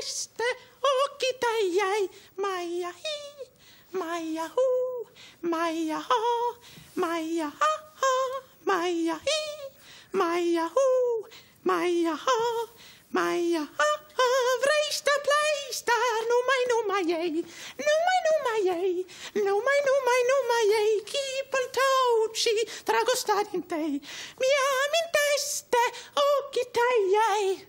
tästä oki tai jäi. hi, Maija hu, Maija ha, Maija ha ha, Maija hi, Maija hu, Maija ha, Maija ha ha. Vreista pleista, numai numai ei, numai numai ei, numai numai numai ei. Kiipal toutsi, tragostadin tei, miamin tästä teste, tai jäi.